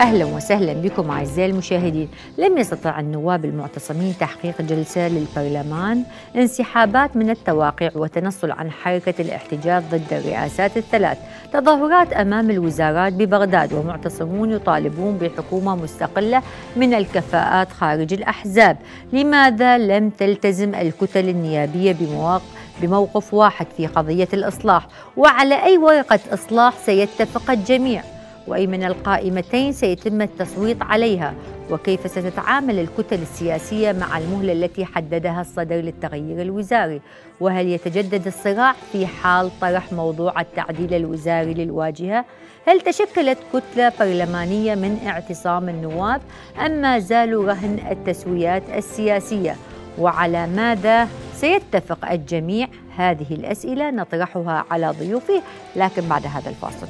أهلا وسهلا بكم أعزائي المشاهدين لم يستطع النواب المعتصمين تحقيق جلسة للبرلمان انسحابات من التواقع وتنصل عن حركة الاحتجاج ضد الرئاسات الثلاث تظاهرات أمام الوزارات ببغداد ومعتصمون يطالبون بحكومة مستقلة من الكفاءات خارج الأحزاب لماذا لم تلتزم الكتل النيابية بمواقع بموقف واحد في قضية الإصلاح وعلى أي ورقة إصلاح سيتفق الجميع وأي من القائمتين سيتم التصويت عليها وكيف ستتعامل الكتل السياسية مع المهلة التي حددها الصدر للتغيير الوزاري وهل يتجدد الصراع في حال طرح موضوع التعديل الوزاري للواجهة هل تشكلت كتلة برلمانية من اعتصام النواب أم ما زالوا رهن التسويات السياسية وعلى ماذا سيتفق الجميع هذه الأسئلة نطرحها على ضيوفي لكن بعد هذا الفاصل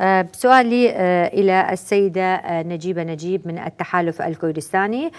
آه، سؤالي آه، إلى السيدة آه، نجيبة نجيب من التحالف الكردستاني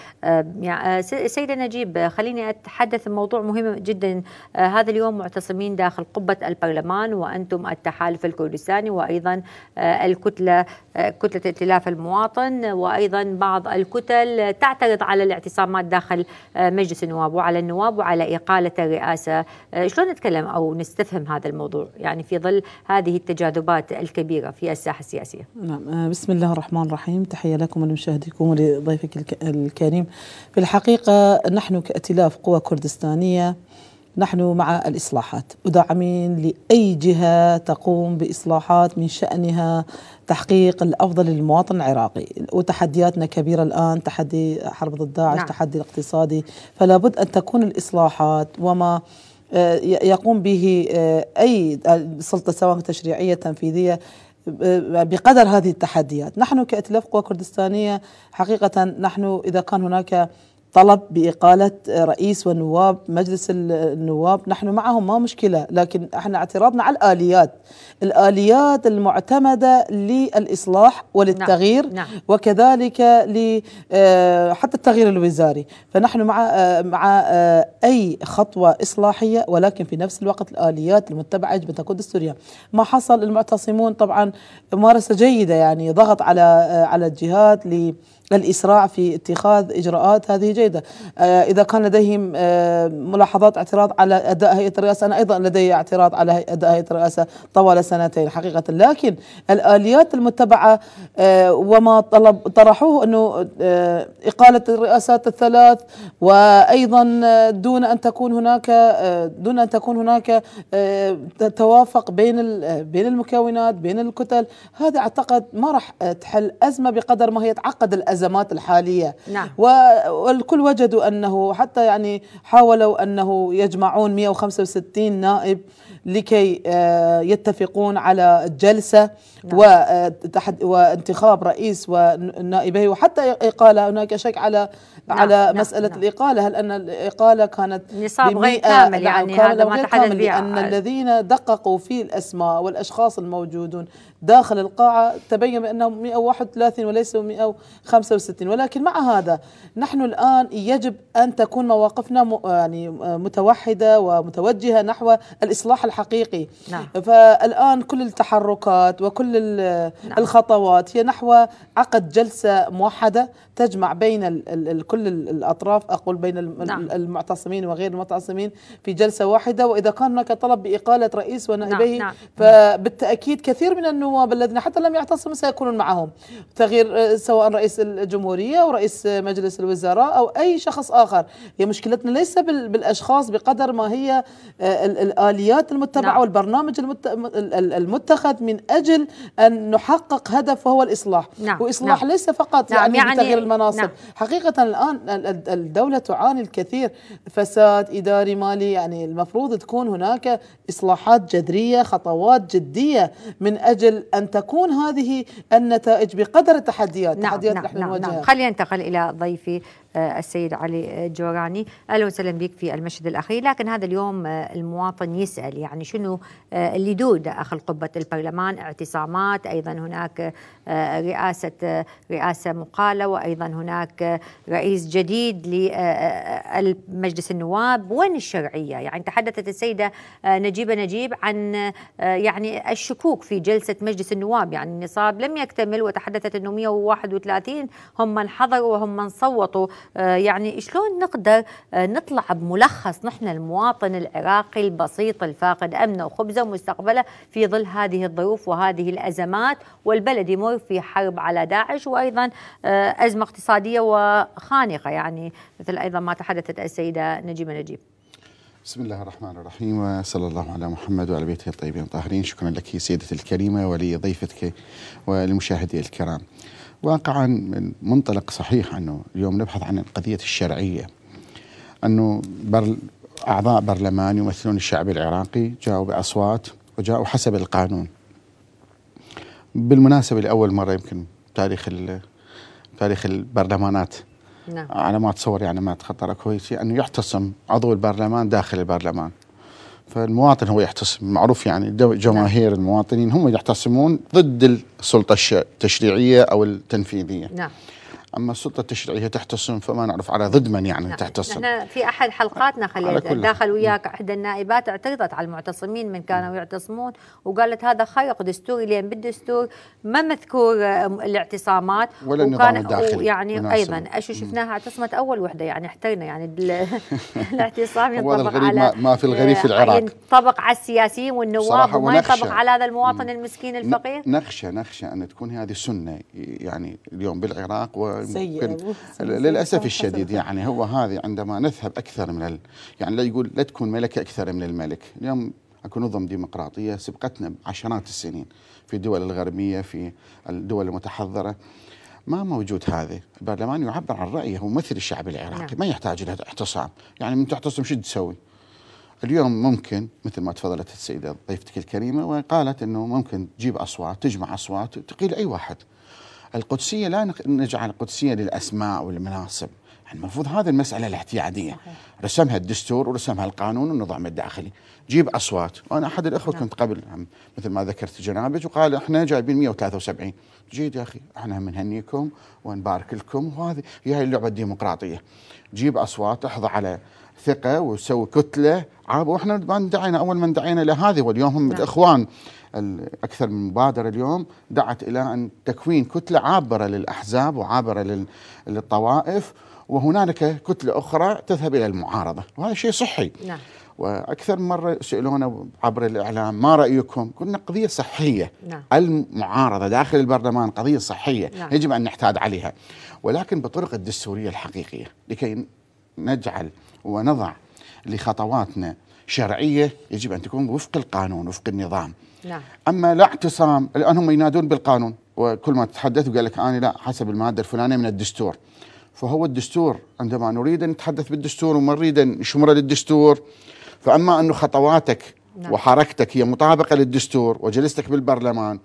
سيدة نجيب خليني أتحدث موضوع مهم جدا هذا اليوم معتصمين داخل قبة البرلمان وأنتم التحالف الكردستاني وأيضا الكتلة كتلة ائتلاف المواطن وأيضا بعض الكتل تعترض على الاعتصامات داخل مجلس النواب وعلى النواب وعلى إقالة الرئاسة شلون نتكلم أو نستفهم هذا الموضوع يعني في ظل هذه التجاذبات الكبيرة في الساحة السياسية نعم آه، بسم الله الرحمن الرحيم تحية لكم ولمشاهديكم ولضيفك الكريم في الحقيقة نحن كائتلاف قوى كردستانية نحن مع الإصلاحات وداعمين لأي جهة تقوم بإصلاحات من شأنها تحقيق الافضل للمواطن العراقي وتحدياتنا كبيره الان تحدي حرب ضد داعش نعم. تحدي الاقتصادي فلا بد ان تكون الاصلاحات وما آه، يقوم به آه، اي سلطه سواء تشريعيه تنفيذيه بقدر هذه التحديات نحن كائتلاف قوى كردستانية حقيقة نحن إذا كان هناك طلب بإقالة رئيس ونواب مجلس النواب نحن معهم ما مشكلة لكن احنا اعتراضنا على الآليات الآليات المعتمدة للإصلاح وللتغيير نعم. نعم. وكذلك آه، حتى التغيير الوزاري فنحن مع آه، مع آه، أي خطوة إصلاحية ولكن في نفس الوقت الآليات المتبعة يجب تكون دستورية ما حصل المعتصمون طبعا ممارسة جيدة يعني ضغط على على الجهات لي الإسراع في اتخاذ إجراءات هذه جيدة آه، إذا كان لديهم آه، ملاحظات اعتراض على أداء هيئة الرئاسة أنا أيضا لدي اعتراض على أداء هيئة الرئاسة طوال سنتين حقيقة لكن الآليات المتبعة آه، وما طلب طرحوه أنه إقالة الرئاسات الثلاث وأيضا دون أن تكون هناك دون أن تكون هناك توافق بين بين المكونات بين الكتل هذا أعتقد ما راح تحل أزمة بقدر ما هي تعقد الأزمة الأزمات الحالية نعم. والكل وجدوا أنه حتى يعني حاولوا أنه يجمعون 165 نائب لكي آه، يتفقون على جلسة نعم. آه، وانتخاب رئيس ونائبيه وحتى إقالة هناك شك على نعم على نعم مسألة نعم الإقالة هل أن الإقالة كانت نصاب غير كامل يعني كامل هذا ما تحدث به أن الذين دققوا في الأسماء والأشخاص الموجودون داخل القاعة تبين بأنهم 131 وليس 165 ولكن مع هذا نحن الآن يجب أن تكون مواقفنا يعني متوحدة ومتوجهة نحو الإصلاح الحقيقي نعم. فالآن كل التحركات وكل نعم. الخطوات هي نحو عقد جلسة موحدة تجمع بين الكل كل الأطراف أقول بين نعم. المعتصمين وغير المعتصمين في جلسة واحدة وإذا كان هناك طلب بإقالة رئيس ونائبيه نعم. نعم. فبالتأكيد كثير من النواب الذين حتى لم يعتصموا سيكونون معهم تغيير آه، سواء رئيس الجمهورية أو رئيس مجلس الوزراء أو أي شخص آخر هي مشكلتنا ليس بالأشخاص بقدر ما هي آه، الآليات المتبعة نعم. والبرنامج المتخذ من أجل أن نحقق هدف وهو الإصلاح نعم. وإصلاح نعم. ليس فقط نعم. يعني, يعني بتغيير المناصب نعم. حقيقة الآن الآن الدولة تعاني الكثير فساد إداري مالي يعني المفروض تكون هناك إصلاحات جذرية خطوات جدية من أجل أن تكون هذه النتائج بقدر التحديات نعم تحديات نعم نعم, نعم خلينا ننتقل إلى ضيفي السيد علي الجوراني اهلا وسهلا بك في المشهد الاخير لكن هذا اليوم المواطن يسال يعني شنو اللي دود قبه البرلمان اعتصامات ايضا هناك آه، رئاسه آه، رئاسه مقاله وايضا هناك آه، رئيس جديد لمجلس النواب وين الشرعيه يعني تحدثت السيده نجيبه نجيب عن يعني الشكوك في جلسه مجلس النواب يعني النصاب لم يكتمل وتحدثت انه 131 هم من حضروا وهم من صوتوا آه، يعني شلون نقدر آه، نطلع بملخص نحن المواطن العراقي البسيط الفاقد امنه وخبزه ومستقبله في ظل هذه الظروف وهذه الازمات والبلد يمر في حرب على داعش وايضا آه، ازمه اقتصاديه وخانقه يعني مثل ايضا ما تحدثت السيده نجيبه نجيب. بسم الله الرحمن الرحيم وصلى الله على محمد وعلى بيته الطيبين الطاهرين شكرا لك سيدتي الكريمة ولضيفتك ولمشاهدي الكرام واقعا من منطلق صحيح أنه اليوم نبحث عن القضية الشرعية أنه بر أعضاء برلمان يمثلون الشعب العراقي جاءوا بأصوات وجاءوا حسب القانون بالمناسبة لأول مرة يمكن تاريخ تاريخ البرلمانات نعم. على ما أتصور يعني ما تخطر كويس أنه يعتصم عضو البرلمان داخل البرلمان فالمواطن هو يحتسب معروف يعني جماهير المواطنين هم يحتسمون ضد السلطه التشريعيه او التنفيذيه نعم اما السلطه التشريعيه تحتصم فما نعرف على ضد من يعني نعم. تحتصم نحن في احد حلقاتنا خليت داخل وياك احدى النائبات اعترضت على المعتصمين من كانوا يعتصمون وقالت هذا خرق دستوري لان بالدستور ما مذكور الاعتصامات ولا النظام الداخلي يعني مناسبة. ايضا اشو شفناها اعتصمت اول وحده يعني احترنا يعني الاعتصام ينطبق على ما في الغريب في العراق ينطبق على السياسيين والنواب وما ينطبق على هذا المواطن المسكين الفقير نخشى نخشى ان تكون هذه سنه يعني اليوم بالعراق و ممكن للاسف الشديد يعني هو هذه عندما نذهب اكثر من ال... يعني لا يقول لا تكون ملكه اكثر من الملك اليوم اكو نظم ديمقراطيه سبقتنا بعشرات السنين في الدول الغربيه في الدول المتحضره ما موجود هذا البرلمان يعبر عن رأيه مثل الشعب العراقي نعم. ما يحتاج إلى اعتصام يعني من تعتصم شو تسوي اليوم ممكن مثل ما تفضلت السيدة ضيفتك الكريمة وقالت أنه ممكن تجيب أصوات تجمع أصوات تقيل أي واحد القدسيه لا نجعل القدسيه للاسماء والمناصب يعني المفروض هذه المسألة الاعتيادية رسمها الدستور ورسمها القانون والنظام الداخلي جيب أصوات وأنا أحد الأخوة نعم. كنت قبل مثل ما ذكرت جنابك وقال إحنا جايبين 173 جيد يا أخي إحنا منهنيكم ونبارك لكم وهذه هي اللعبة الديمقراطية جيب أصوات احظى على ثقة وسوي كتلة عاب وإحنا ما دعينا أول من دعينا لهذه واليوم هم نعم. الإخوان أكثر من مبادرة اليوم دعت إلى أن تكوين كتلة عابرة للأحزاب وعابرة للطوائف وهنالك كتلة أخرى تذهب إلى المعارضة وهذا شيء صحي نعم. واكثر مره سالونا عبر الاعلام ما رايكم؟ قلنا قضيه صحيه نعم. المعارضه داخل البرلمان قضيه صحيه نعم. يجب ان نحتاد عليها ولكن بطرق الدستوريه الحقيقيه لكي نجعل ونضع لخطواتنا شرعيه يجب ان تكون وفق القانون وفق النظام نعم. اما لا اعتصام الان هم ينادون بالقانون وكل ما تتحدث وقال لك انا لا حسب الماده الفلانيه من الدستور فهو الدستور عندما نريد ان نتحدث بالدستور وما نريد ان نشمر للدستور فاما انه خطواتك نعم. وحركتك هي مطابقه للدستور وجلستك بالبرلمان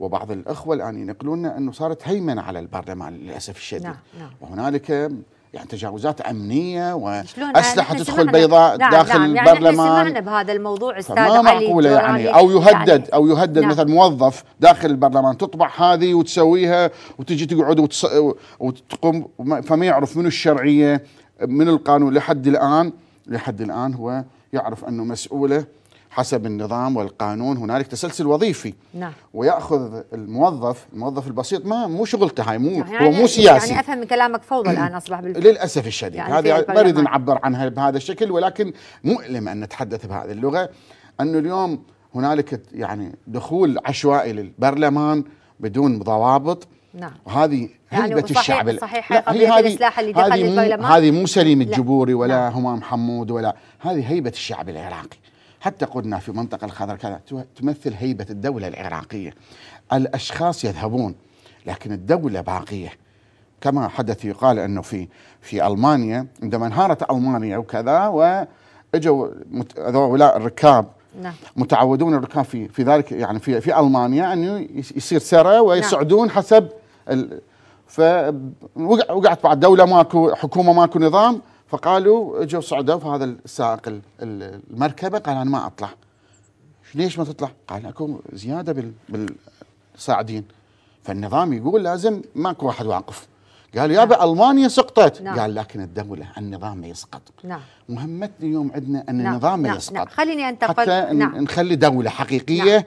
وبعض الاخوه الان ينقلون انه صارت هيمنه على البرلمان للاسف الشديد نعم. نعم. وهنالك يعني تجاوزات امنيه واسلحه يعني تدخل بيضاء نعم داخل نعم يعني البرلمان سمعنا بهذا الموضوع استاذ ما معقوله يعني او يهدد يعني او يهدد نعم مثلا موظف داخل البرلمان تطبع هذه وتسويها وتجي تقعد وتص... وتقوم فما يعرف من الشرعيه من القانون لحد الان لحد الان هو يعرف انه مسؤوله حسب النظام والقانون هنالك تسلسل وظيفي نعم. وياخذ الموظف الموظف البسيط ما مو شغلته هاي مو نعم، يعني هو مو يعني سياسي يعني افهم من كلامك فوضى الان اصبح بالفعل للاسف الشديد يعني هذه ما نريد نعبر عنها بهذا الشكل ولكن مؤلم ان نتحدث بهذه اللغه انه اليوم هنالك يعني دخول عشوائي للبرلمان بدون ضوابط نعم وهذه يعني هيبه الشعب صحيح هذه السلاح اللي دخل البرلمان هذه مو سليم الجبوري ولا نعم. همام حمود ولا هذه هيبه الشعب العراقي حتى قلنا في منطقة الخضر كذا تمثل هيبة الدولة العراقية الأشخاص يذهبون لكن الدولة باقية كما حدث يقال أنه في في ألمانيا عندما انهارت ألمانيا وكذا وإجوا هؤلاء الركاب نعم. متعودون الركاب في في ذلك يعني في في المانيا انه يصير سرى ويصعدون نعم. حسب ال... فوقعت بعد دوله ماكو حكومه ماكو نظام فقالوا اجوا صعدوا فهذا السائق المركبه قال انا ما اطلع ليش ما تطلع؟ قال اكو زياده بالصاعدين فالنظام يقول لازم ماكو واحد واقف قال يابا نعم. المانيا سقطت نعم. قال لكن الدوله النظام ما يسقط نعم مهمتنا اليوم عندنا ان نعم. النظام ما نعم. يسقط نعم. خليني انتقل حتى نعم. نخلي دوله حقيقيه نعم.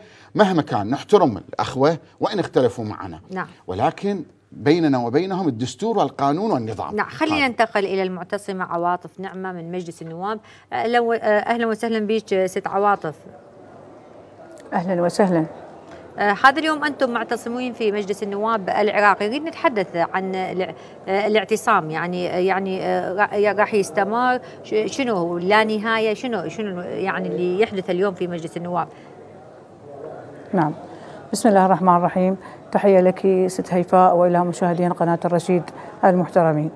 مهما كان نحترم الاخوه وان اختلفوا معنا نعم. ولكن بيننا وبينهم الدستور والقانون والنظام نعم خلينا طيب. ننتقل إلى المعتصمة عواطف نعمة من مجلس النواب أه، لو أه، أهلا وسهلا بك أه، ست عواطف أهلا وسهلا هذا اليوم أنتم معتصمين في مجلس النواب العراقي نريد نتحدث عن الاعتصام يعني يعني راح يستمر شنو لا نهاية شنو شنو يعني اللي يحدث اليوم في مجلس النواب نعم بسم الله الرحمن الرحيم تحية لك ست هيفاء وإلى مشاهدين قناة الرشيد المحترمين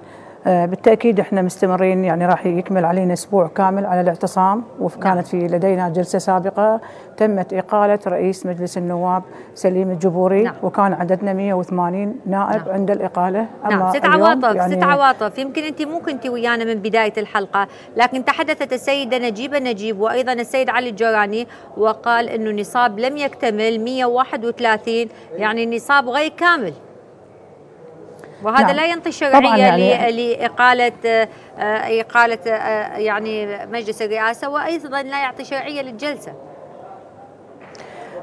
آه، بالتاكيد احنا مستمرين يعني راح يكمل علينا اسبوع كامل على الاعتصام وكانت نعم. في لدينا جلسه سابقه تمت اقاله رئيس مجلس النواب سليم الجبوري نعم. وكان عددنا 180 نائب نعم. عند الاقاله نعم. اما نعم. ست عواطف يعني ست عواطف يمكن انت مو كنتي ويانا من بدايه الحلقه لكن تحدثت السيده نجيبه نجيب وايضا السيد علي الجوراني وقال انه النصاب لم يكتمل 131 يعني النصاب غير كامل وهذا نعم. لا ينطي شرعيه يعني لاقاله آه، اقاله آه، يعني مجلس الرئاسه وايضا لا يعطي شرعيه للجلسه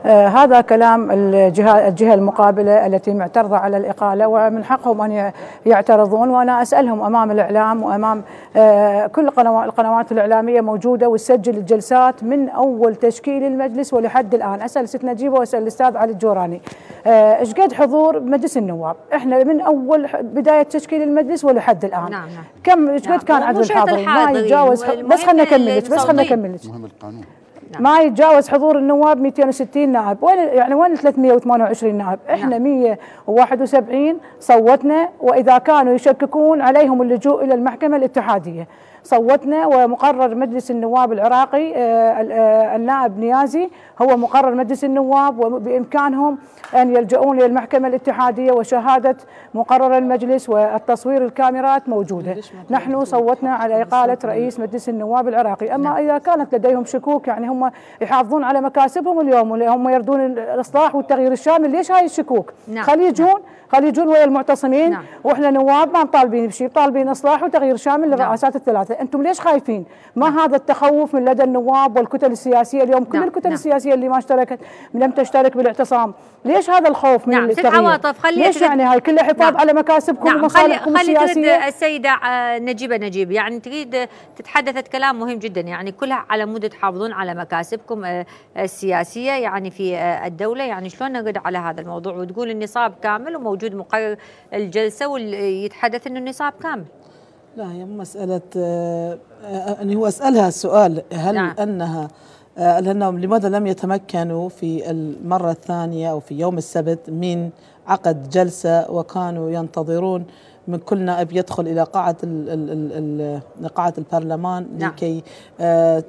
آه، هذا كلام الجهة, المقابلة التي معترضة على الإقالة ومن حقهم أن يعترضون وأنا أسألهم أمام الإعلام وأمام آه، كل القنوات الإعلامية موجودة وتسجل الجلسات من أول تشكيل المجلس ولحد الآن أسأل ست نجيبة وأسأل الأستاذ علي الجوراني آه، ايش قد حضور مجلس النواب احنا من اول بدايه تشكيل المجلس ولحد الان نعم نعم كم ايش قد نعم. كان عدد الحاضرين ما يتجاوز بس خلنا نكمل بس خلنا نكمل مهم القانون نعم. ما يتجاوز حضور النواب 260 نائب وين يعني وين 328 نائب نعم. احنا نعم. 171 صوتنا واذا كانوا يشككون عليهم اللجوء الى المحكمه الاتحاديه صوتنا ومقرر مجلس النواب العراقي آه، آه، النائب نيازي هو مقرر مجلس النواب وبإمكانهم أن يلجؤون للمحكمة الاتحادية وشهادة مقرر المجلس والتصوير الكاميرات موجودة نحن صوتنا على إقالة رئيس مجلس النواب العراقي أما نعم. إذا كانت لديهم شكوك يعني هم يحافظون على مكاسبهم اليوم هم يردون الإصلاح والتغيير الشامل ليش هاي الشكوك نعم. نعم. يجون خلي يجون ويا المعتصمين وإحنا نواب ما مطالبين بشيء طالبين إصلاح وتغيير شامل للرئاسات الثلاثة انتم ليش خايفين؟ ما نعم. هذا التخوف من لدى النواب والكتل السياسيه اليوم كل نعم. الكتل نعم. السياسيه اللي ما اشتركت لم تشترك بالاعتصام، ليش هذا الخوف من نعم. التغيير؟ عواطف خلي ليش يعني هاي كلها حفاظ نعم. على مكاسبكم نعم. ومصالحكم خلي السياسيه؟ خلي السيده آه، نجيبه نجيب يعني تريد تتحدثت كلام مهم جدا يعني كلها على مود تحافظون على مكاسبكم آه، السياسيه يعني في آه، الدوله يعني شلون نرد على هذا الموضوع وتقول النصاب كامل وموجود مقرر الجلسه واللي يتحدث انه النصاب كامل لا هي مسألة أني آه، آه، يعني هو أسألها السؤال هل نعم. أنها آه، لأنهم لماذا لم يتمكنوا في المرة الثانية أو في يوم السبت من عقد جلسة وكانوا ينتظرون من كل نائب يدخل إلى قاعة قاعة البرلمان نعم. لكي آه،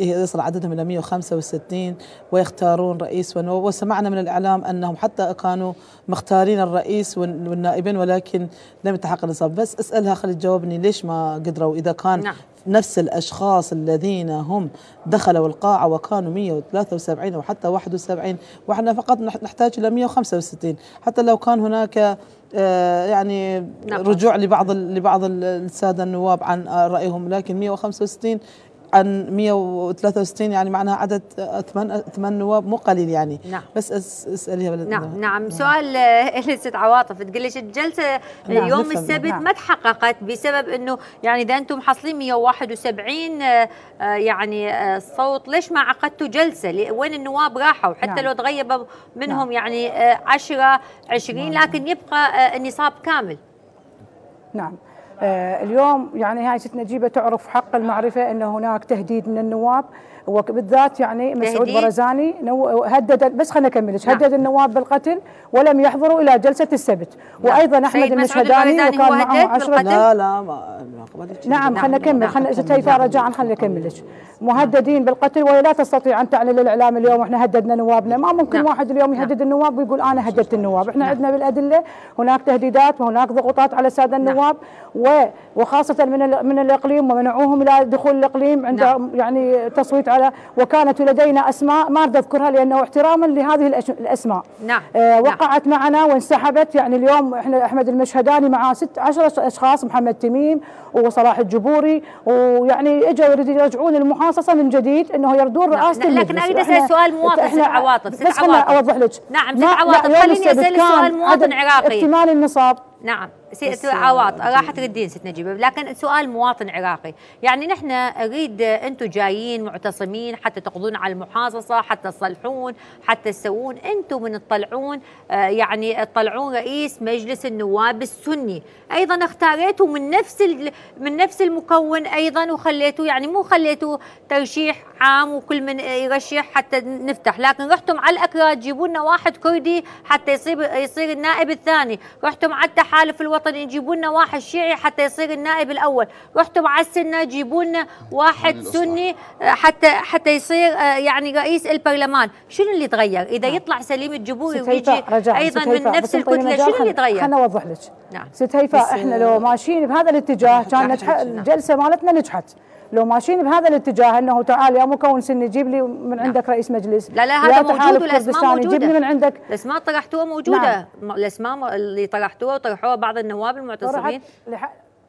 يصل عددهم إلى 165 ويختارون رئيس وسمعنا من الإعلام أنهم حتى كانوا مختارين الرئيس والنائبين ولكن لم يتحقق النصاب بس أسألها خلي تجاوبني ليش ما قدروا إذا كان نعم. نفس الأشخاص الذين هم دخلوا القاعة وكانوا 173 وحتى 71 وإحنا فقط نحتاج إلى 165 حتى لو كان هناك آه، يعني رجوع لبعض لبعض الساده النواب عن آه، رايهم لكن 165 عن 163 يعني معناها عدد ثمان ثمان نواب مو قليل يعني نعم. بس اساليها بلد نعم نعم, نعم. سؤال آه، للست عواطف تقول ليش الجلسه نعم. يوم نعم. السبت نعم. ما تحققت بسبب انه يعني اذا انتم حاصلين 171 آه، آه، يعني صوت ليش ما عقدتوا جلسه وين النواب راحوا حتى نعم. لو تغيب منهم نعم. يعني 10 20 نعم. لكن يبقى النصاب كامل نعم آه، اليوم يعني هاي ست نجيبة تعرف حق المعرفة أن هناك تهديد من النواب وبالذات يعني مسعود برزاني نو هدد بس خلينا اكمل نعم. هدد النواب بالقتل ولم يحضروا الى جلسه السبت نعم. وايضا احمد المشهداني وكان معه عشرة لا لا ما نعم خلينا نكمل نعم. خلينا شتيفه رجاء خلينا نعم. نكمل لك مهددين بالقتل وهي لا تستطيع ان تعلن للاعلام اليوم احنا هددنا نوابنا ما ممكن نعم. واحد اليوم يهدد نعم. النواب ويقول انا هددت النواب احنا نعم. عندنا بالادله هناك تهديدات وهناك ضغوطات على الساده النواب نعم. وخاصه من من الاقليم ومنعوهم الى دخول الاقليم عند نعم. يعني تصويت على وتعالى وكانت لدينا أسماء ما أريد أذكرها لأنه احتراما لهذه الأسماء نعم, آه، نعم. وقعت نعم. معنا وانسحبت يعني اليوم إحنا أحمد المشهداني مع ست عشر أشخاص محمد تميم وصلاح الجبوري ويعني اجوا يرجعون المحاصصة من جديد أنه يردون نعم، رئاسة نعم. لكن أريد أسأل سؤال مواطن ست عواطف ست بس عواطف. أوضح لك نعم ست عواطف خليني أسأل سؤال مواطن عراقي اكتمال النصاب نعم سيئة آه، عواط راحت للدين ست نجيبة لكن سؤال مواطن عراقي يعني نحن أريد أنتم جايين معتصمين حتى تقضون على المحاصصة حتى تصلحون حتى تسوون أنتم من تطلعون آه، يعني تطلعون رئيس مجلس النواب السني أيضا اختاريته من نفس من نفس المكون أيضا وخليته يعني مو خليته ترشيح عام وكل من يرشح حتى نفتح لكن رحتم على الأكراد جيبوا لنا واحد كردي حتى يصير يصير النائب الثاني رحتم على التحالف الوطن يجيبوا لنا واحد شيعي حتى يصير النائب الاول رحتوا السنه جيبوا لنا واحد سني آه، حتى حتى يصير آه، يعني رئيس البرلمان شنو اللي تغير اذا نعم. يطلع سليم الجبوري ويجي ايضا من نفس الكتله شنو اللي تغير خليني اوضح لك نعم ست هيفاء احنا لو ماشيين بهذا الاتجاه كان الجلسه مالتنا نجحت لو ماشيين بهذا الاتجاه انه تعال يا مكون سني جيب لي من نعم. عندك رئيس مجلس لا لا هذا موجود والاسماء موجوده جيب لي من عندك الاسماء طرحتوها موجوده نعم. الاسماء اللي طرحتوها وطرحوها بعض النواب المعتصمين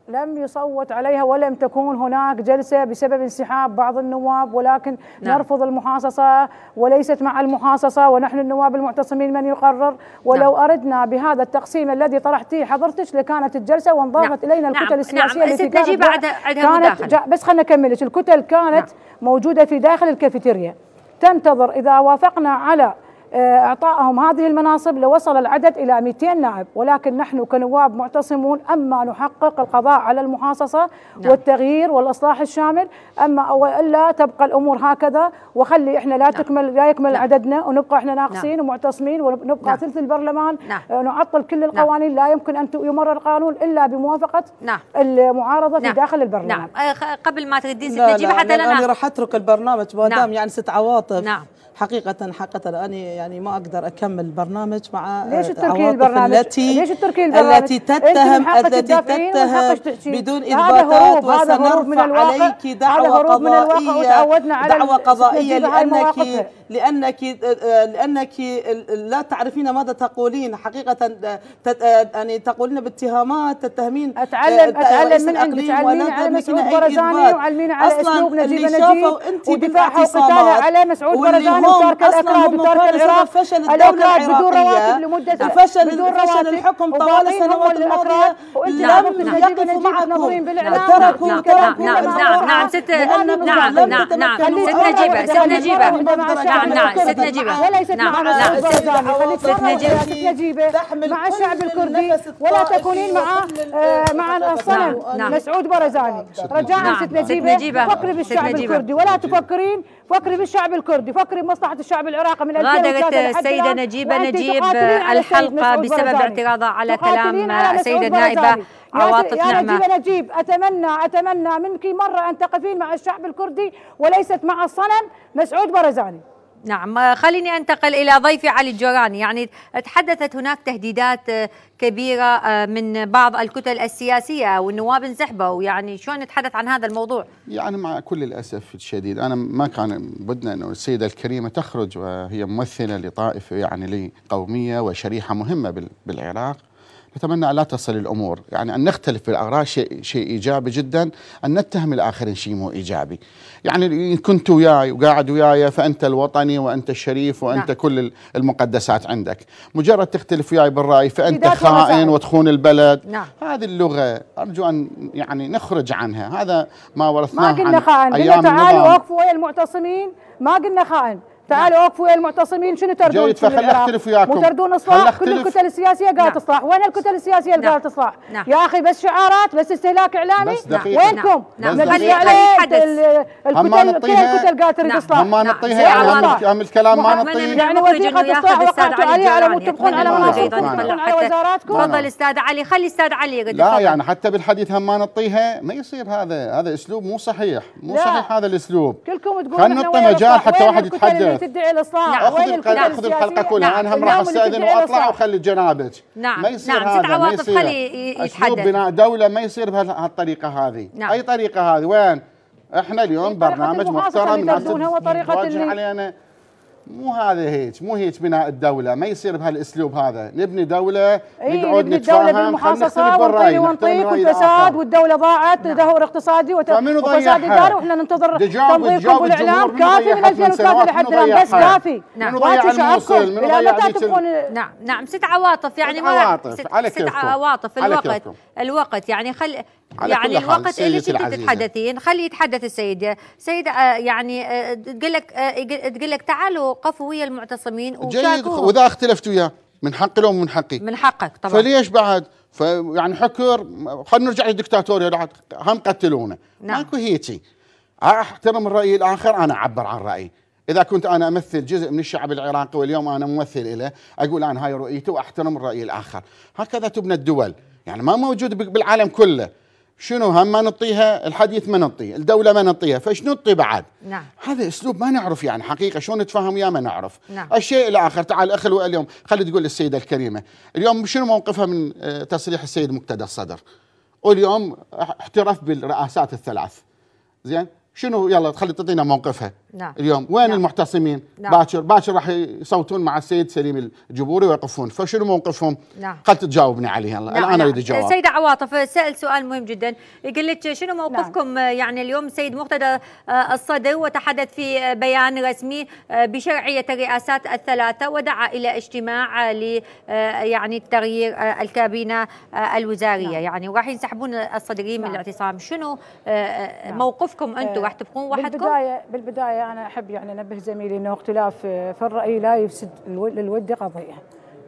لم يصوت عليها ولم تكون هناك جلسة بسبب انسحاب بعض النواب ولكن نعم. نرفض المحاصصة وليست مع المحاصصة ونحن النواب المعتصمين من يقرر ولو نعم. أردنا بهذا التقسيم الذي طرحتيه حضرتك لكانت الجلسة وانضافت نعم. إلينا الكتل نعم. السياسية نعم. التي كانت, بعد... كانت بس خلنا نكملش الكتل كانت نعم. موجودة في داخل الكافيتيريا تنتظر إذا وافقنا على آه، اعطائهم هذه المناصب لوصل العدد الى 200 نائب ولكن نحن كنواب معتصمون اما نحقق القضاء على المحاصصه نعم. والتغيير والاصلاح الشامل اما الا تبقى الامور هكذا وخلي احنا لا نعم. تكمل لا يكمل نعم. عددنا ونبقى احنا نعم. ناقصين نعم. ومعتصمين ونبقى نعم. ثلث البرلمان نعم. آه، نعطل كل نعم. القوانين نعم. لا يمكن ان يمرر القانون الا بموافقه نعم. المعارضه نعم. في داخل نعم. البرلمان نعم قبل ما تريدين ست نجيب حتى لا, لا, انا راح اترك البرنامج ما دام نعم. يعني ست عواطف نعم. حقيقة حقيقة أنا يعني ما أقدر أكمل البرنامج مع ليش التركي البرنامج التي ليش التركي البرنامج التي تتهم التي تتهم بدون إثباتات وسنرفع عليك دعوة قضائية دعوة قضائية لأنك لأنك لأنك لا تعرفين ماذا تقولين حقيقة يعني تقولين باتهامات تتهمين أتعلم آه، أتعلم من عندك تعلمين على مسعود برزاني وعلميني على أسلوب نجيب نجيب ودفاع وقتالها على مسعود برزاني اليوم اصلا هم العراق فشل الاكراد بدون رواتب لمده الفشل بدون رواتب الحكم طوال السنوات الماضيه لم يقفوا معكم تركوا نعم نعم نعم نعم ست نعم نعم نعم ست نجيبه ست نجيبه نعم نعم ست نجيبه نعم نعم ست نجيبه ست نجيبه مع الشعب الكردي ولا تكونين مع مع الصنم مسعود برزاني رجاء ست نجيبه فكري بالشعب الكردي ولا تفكرين فكري بالشعب الكردي فكري مصلحه الشعب العراقي من غادرت السيده نجيبه نجيب الحلقه بسبب اعتراضها على كلام السيده النائبه عواطف نعمه نجيبه نجيب اتمنى اتمنى منك مره ان تقفين مع الشعب الكردي وليست مع الصنم مسعود برزاني نعم آه، خليني انتقل الى ضيفي علي الجوراني يعني تحدثت هناك تهديدات آه، كبيره آه، من بعض الكتل السياسيه والنواب انسحبوا يعني شلون نتحدث عن هذا الموضوع؟ يعني مع كل الاسف الشديد انا ما كان بدنا انه السيده الكريمه تخرج وهي ممثله لطائفه يعني لقوميه وشريحه مهمه بالعراق نتمنى أن لا تصل الأمور يعني أن نختلف في الآراء شيء, شيء إيجابي جدا أن نتهم الآخرين شيء مو إيجابي يعني إن كنت وياي وقاعد وياي فأنت الوطني وأنت الشريف وأنت نعم. كل المقدسات عندك مجرد تختلف وياي بالرأي فأنت خائن وتخون البلد نعم. هذه اللغة أرجو أن يعني نخرج عنها هذا ما ورثناه ما قلنا خائن قلنا تعالوا وقفوا ويا المعتصمين ما قلنا خائن تعالوا وقفوا نعم. يا المعتصمين شنو تردون جيد فخلنا نختلف وياكم وتردون اصلاح كل الكتل السياسيه قالت نعم. اصلاح وين الكتل السياسيه اللي نعم. قالت اصلاح نعم. يا اخي بس شعارات بس استهلاك اعلامي بس دقيقة. وينكم نعم. بس نعم. دقيقة. الكتل كل الكتل قالت تريد اصلاح ما نعطيها يعني هم الكلام ما نعطيها يعني وثيقه اصلاح وقعتوا عليها على مود تبقون على مناصبكم على وزاراتكم تفضل استاذ علي خلي استاذ علي لا يعني حتى بالحديث هم ما نعطيها ما يصير هذا هذا اسلوب مو صحيح مو صحيح هذا الاسلوب كلكم تقولون خلينا نعطي مجال حتى واحد يتحدث تدعي الاصلاح نعم. وين الكتل خذ الحلقه كلها انا هم نعم. راح استاذن واطلع وخلي جنابك نعم ما يصير نعم. هذا ما يصير اسلوب بناء دوله ما يصير بهالطريقه هذه نعم. اي طريقه هذه وين احنا اليوم برنامج محترم ناس تتواجه علينا مو هذا هيك مو هيك بناء الدوله ما يصير بهالاسلوب هذا نبني دوله نقعد إيه، نبني الدوله بالمحاصصه ونطي ونطي والفساد والدوله ضاعت نعم. تدهور اقتصادي وفساد اداري واحنا ننتظر تنظيمكم والاعلام كافي من 2003 لحد الان بس كافي نعم شعبكم الى متى تبقون نعم نعم ست عواطف يعني عواطف على ست عواطف الوقت الوقت يعني خل يعني الوقت اللي كنت تتحدثين خلي يتحدث السيد سيد آه، يعني آه، تقول لك آه، تقول لك تعالوا وقفوا ويا المعتصمين جيد واذا اختلفت وياه من حقي لو من حقي من حقك طبعا فليش بعد فيعني حكر خلينا نرجع للدكتاتوريا هم قتلونا نعم. ماكو هيجي احترم الراي الاخر انا اعبر عن رايي اذا كنت انا امثل جزء من الشعب العراقي واليوم انا ممثل له اقول انا هاي رؤيته واحترم الراي الاخر هكذا تبنى الدول يعني ما موجود بالعالم كله شنو هم ما نطيها الحديث ما نطيه الدولة ما نطيها فشنو نطي بعد نعم. هذا أسلوب ما نعرف يعني حقيقة شلون نتفاهم يا ما نعرف نعم. الشيء الآخر تعال أخلو اليوم خلي تقول السيدة الكريمة اليوم شنو موقفها من آه، تصريح السيد مقتدى الصدر واليوم احترف بالرئاسات الثلاث زين شنو يلا خلي تعطينا موقفها نعم. اليوم وين نعم. المعتصمين نعم. باكر باكر راح يصوتون مع السيد سليم الجبوري ويقفون فشنو موقفهم نعم. قلت تجاوبني عليه يلا نعم. الان نعم. اريد نعم. الجواب السيده عواطف سال سؤال مهم جدا يقول لك شنو نعم. موقفكم نعم. يعني اليوم السيد مقتدى آه، الصدر وتحدث في بيان رسمي آه، بشرعيه الرئاسات الثلاثه ودعا الى اجتماع ل آه، يعني تغيير الكابينه الوزاريه نعم. يعني وراح ينسحبون الصدريين نعم. من الاعتصام شنو نعم. موقفكم انتم راح تبقون وحدكم؟ بالبدايه بالبدايه انا احب يعني انبه زميلي انه اختلاف آه، في الراي لا يفسد للود قضيه.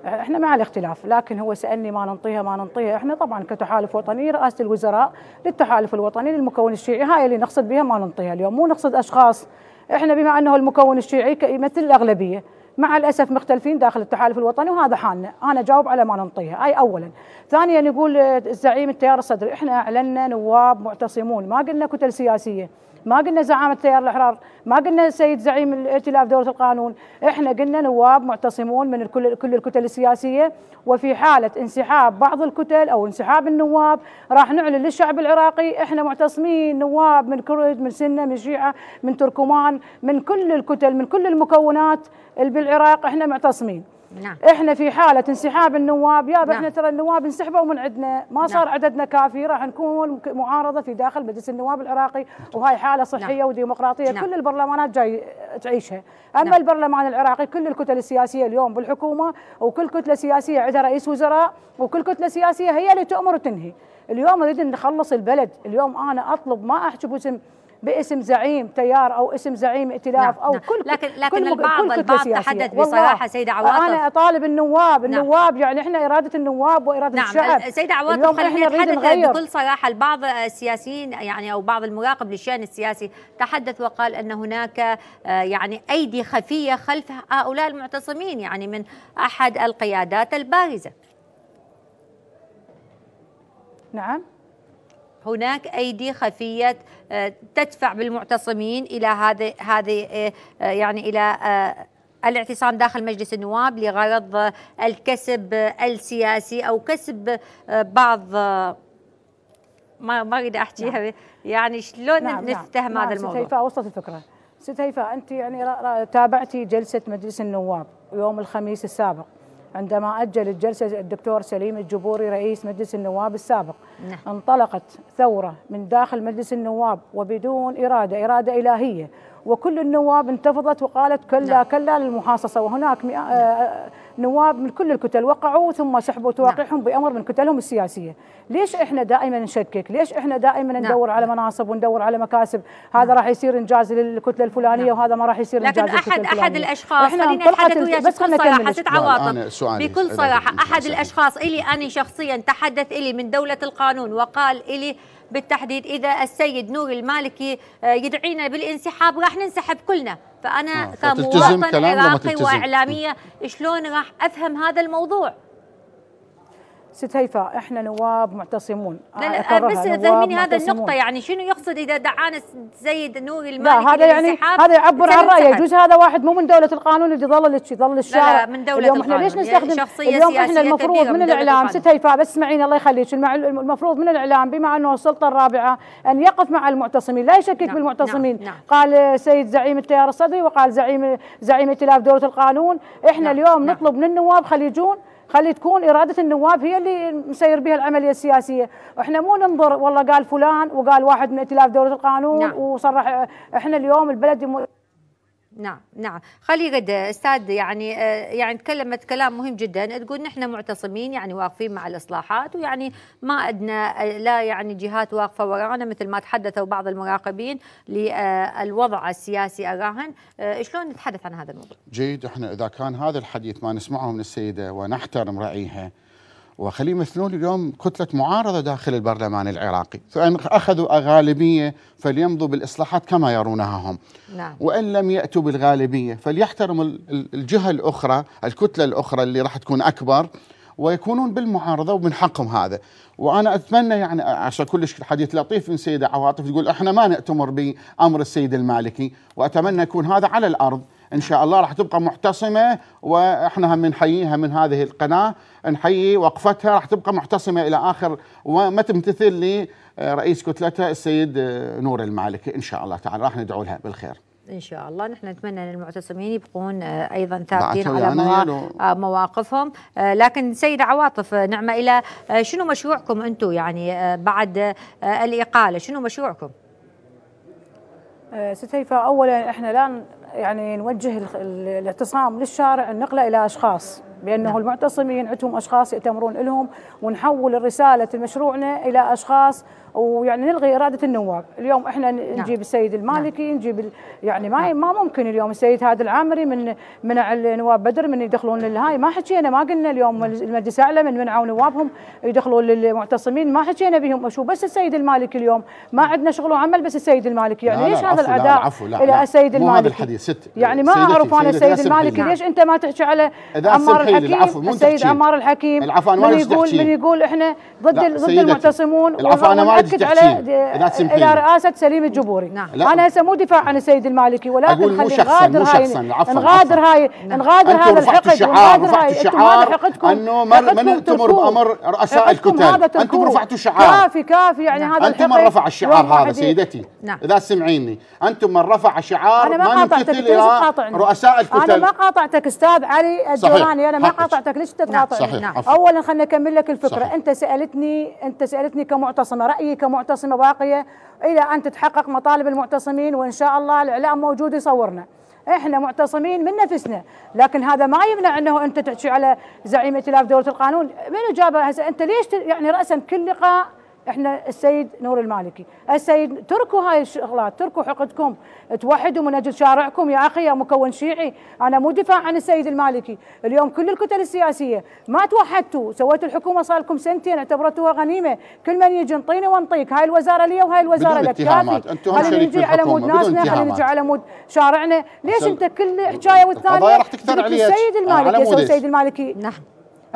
آه، احنا مع الاختلاف لكن هو سالني ما ننطيها ما ننطيها احنا طبعا كتحالف وطني رئاسه الوزراء للتحالف الوطني للمكون الشيعي هاي اللي نقصد بها ما ننطيها اليوم مو نقصد اشخاص احنا بما انه المكون الشيعي يمثل الاغلبيه مع الاسف مختلفين داخل التحالف الوطني وهذا حالنا، انا جاوب على ما ننطيها، اي اولا. ثانيا يقول آه، الزعيم التيار الصدري، احنا اعلنا نواب معتصمون، ما قلنا كتل سياسيه، ما قلنا زعامة التيار الأحرار ما قلنا سيد زعيم الائتلاف دولة القانون احنا قلنا نواب معتصمون من كل كل الكتل السياسية وفي حالة انسحاب بعض الكتل أو انسحاب النواب راح نعلن للشعب العراقي احنا معتصمين نواب من كرد من سنة من شيعة من تركمان من كل الكتل من كل المكونات بالعراق احنا معتصمين نعم. احنا في حاله انسحاب النواب يابا نعم. احنا ترى النواب انسحبوا من عندنا ما صار نعم. عددنا كافي راح نكون معارضه في داخل مجلس النواب العراقي وهاي حاله نعم. صحيه نعم. وديمقراطيه نعم. كل البرلمانات جاي تعيشها اما نعم. البرلمان العراقي كل الكتل السياسيه اليوم بالحكومه وكل كتله سياسيه عندها رئيس وزراء وكل كتله سياسيه هي اللي تؤمر وتنهي اليوم نريد نخلص البلد اليوم انا اطلب ما احكي باسم باسم زعيم تيار او اسم زعيم ائتلاف نعم او نعم كل لكن لكن كل البعض كل البعض تحدث بصراحه سيده عواطف انا اطالب النواب نعم النواب يعني احنا اراده النواب واراده نعم الشعب سيده عواطف خلينا نتحدث بكل صراحه البعض السياسيين يعني او بعض المراقب للشان السياسي تحدث وقال ان هناك آه، يعني ايدي خفيه خلف هؤلاء المعتصمين يعني من احد القيادات البارزه نعم هناك ايدي خفيه آه، تدفع بالمعتصمين الى هذه هذه آه، آه، يعني الى الاعتصام داخل مجلس النواب لغرض الكسب السياسي او كسب بعض ما ما اريد احكيها نعم. يعني شلون نعم نفتهم نعم. هذا نعم، الموضوع؟ ست هيفاء وصلت الفكره. ست هيفاء انت يعني تابعتي جلسه مجلس النواب يوم الخميس السابق. عندما أجلت جلسة الدكتور سليم الجبوري رئيس مجلس النواب السابق نعم. انطلقت ثورة من داخل مجلس النواب وبدون إرادة إرادة إلهية وكل النواب انتفضت وقالت كلا نعم. كلا للمحاصصه وهناك آه، آه، نواب من كل الكتل وقعوا ثم سحبوا تواقيعهم نعم. بامر من كتلهم السياسيه، ليش احنا دائما نشكك؟ ليش احنا دائما نعم. ندور نعم. على مناصب وندور على مكاسب؟ هذا نعم. راح يصير انجاز للكتله الفلانيه نعم. وهذا ما راح يصير انجاز لكن احد احد الاشخاص خلينا نتحدث وياك بكل صراحه ست عواطف نعم، بكل صراحه احد الاشخاص الي انا شخصيا تحدث الي من دوله القانون وقال الي بالتحديد إذا السيد نور المالكي آه، يدعينا بالانسحاب راح ننسحب كلنا فأنا آه، كمواطن عراقي وإعلامية شلون راح أفهم هذا الموضوع ست هيفاء احنا نواب معتصمون لا لا بس فهميني هذا النقطة يعني شنو يقصد إذا دعانا السيد نوري المالكي لا هذا يعني هذا يعبر عن رأيه يجوز هذا واحد مو من دولة القانون اللي ظل ظل الشارع لا لا من دولة اليوم القانون احنا ليش يعني نستخدم شخصية اليوم احنا المفروض من, من الإعلام ست هيفاء بس اسمعيني الله يخليك المفروض من الإعلام بما أنه السلطة الرابعة أن يقف مع المعتصمين لا يشكك نعم بالمعتصمين نعم نعم قال سيد زعيم التيار الصدري وقال زعيم زعيم ائتلاف دولة القانون احنا نعم اليوم نعم. نطلب من النواب خليجون خلي تكون إرادة النواب هي اللي مسير بها العملية السياسية احنا مو ننظر والله قال فلان وقال واحد من ائتلاف دولة القانون نعم. وصرح احنا اليوم البلد يمو... نعم نعم خلي قد استاذ يعني آه، يعني تكلمت كلام مهم جدا تقول نحن معتصمين يعني واقفين مع الاصلاحات ويعني ما عندنا آه، لا يعني جهات واقفه ورانا مثل ما تحدثوا بعض المراقبين للوضع آه، السياسي الراهن شلون نتحدث عن هذا الموضوع؟ جيد احنا اذا كان هذا الحديث ما نسمعه من السيده ونحترم رايها وخليل مثلول اليوم كتلة معارضة داخل البرلمان العراقي فإن أخذوا غالبية فليمضوا بالإصلاحات كما يرونها هم نعم. وإن لم يأتوا بالغالبية فليحترموا الجهة الأخرى الكتلة الأخرى اللي راح تكون أكبر ويكونون بالمعارضة ومن حقهم هذا وأنا أتمنى يعني عشان كلش حديث لطيف من سيدة عواطف تقول إحنا ما نأتمر بأمر السيد المالكي وأتمنى يكون هذا على الأرض ان شاء الله راح تبقى معتصمه واحنا هم نحييها من هذه القناه نحيي وقفتها راح تبقى معتصمه الى اخر وما تمتثل لرئيس آه، كتلتها السيد آه، نور المالكي ان شاء الله تعالى راح ندعو لها بالخير. ان شاء الله نحن نتمنى ان المعتصمين يبقون آه، ايضا ثابتين على يعني مواقفهم لكن سيده عواطف نعمه الى شنو مشروعكم انتم يعني بعد الاقاله شنو مشروعكم؟ ست اولا احنا الان يعني نوجه الاعتصام للشارع النقلة الى اشخاص بانه نعم. المعتصمين عندهم اشخاص ياتمرون لهم ونحول رسالة مشروعنا الى اشخاص ويعني نلغي اراده النواب، اليوم احنا نعم. نجيب السيد المالكي، نعم. نجيب ال... يعني ما نعم. ما ممكن اليوم السيد هادي العامري من منع نواب بدر من يدخلون للهاي ما حكينا ما قلنا اليوم نعم. المجلس الاعلى من منعوا نوابهم يدخلون للمعتصمين ما حكينا بهم شو بس السيد المالكي اليوم ما عندنا شغل وعمل بس السيد المالكي يعني لا ليش لا هذا الاداء الى السيد المالكي؟ هذا الحديث ست يعني ما اعرف انا السيد المالكي نعم. ليش انت ما تحكي على عمار الحكيم السيد عمار الحكيم العفو انا من يقول من يقول احنا ضد ضد المعتصمون العفو انا ما اكد على الى رئاسه سليم الجبوري نعم. انا هسه مو دفاع عن السيد المالكي ولكن خلي نغادر هاي نغادر هاي نعم. نغادر هذا الحقد نغادر هاي الشعار هذا انه من نأتمر بامر رؤساء الكتل انتم رفعتوا شعار كافي كافي يعني نعم. هذا انتم من رفع الشعار هذا سيدتي نعم. اذا سمعيني انتم من رفع شعار ما قاطعتك رؤساء الكتل انا ما قاطعتك استاذ علي الدوراني انا ما قاطعتك ليش تقاطعني اولا خلنا نكمل لك الفكره انت سالتني انت سالتني كمعتصمه رايي الدولية كمعتصمة باقية إلى أن تتحقق مطالب المعتصمين وإن شاء الله الإعلام موجود يصورنا احنا معتصمين من نفسنا لكن هذا ما يمنع انه انت تحكي على زعيم ائتلاف دوله القانون من جابها هسه انت ليش يعني راسا كل لقاء احنا السيد نور المالكي السيد تركوا هاي الشغلات تركوا حقدكم توحدوا من اجل شارعكم يا اخي يا مكون شيعي انا مو دفاع عن السيد المالكي اليوم كل الكتل السياسيه ما توحدتوا سويتوا الحكومه صار لكم سنتين اعتبرتوها غنيمه كل من يجي نطيني وانطيك هاي الوزاره لي وهاي الوزاره لك خلينا نجي على مود ناسنا خلينا نجي على مود شارعنا ليش انت كل حكايه والثانيه راح تكثر عليها السيد آه، المالكي السيد المالكي نعم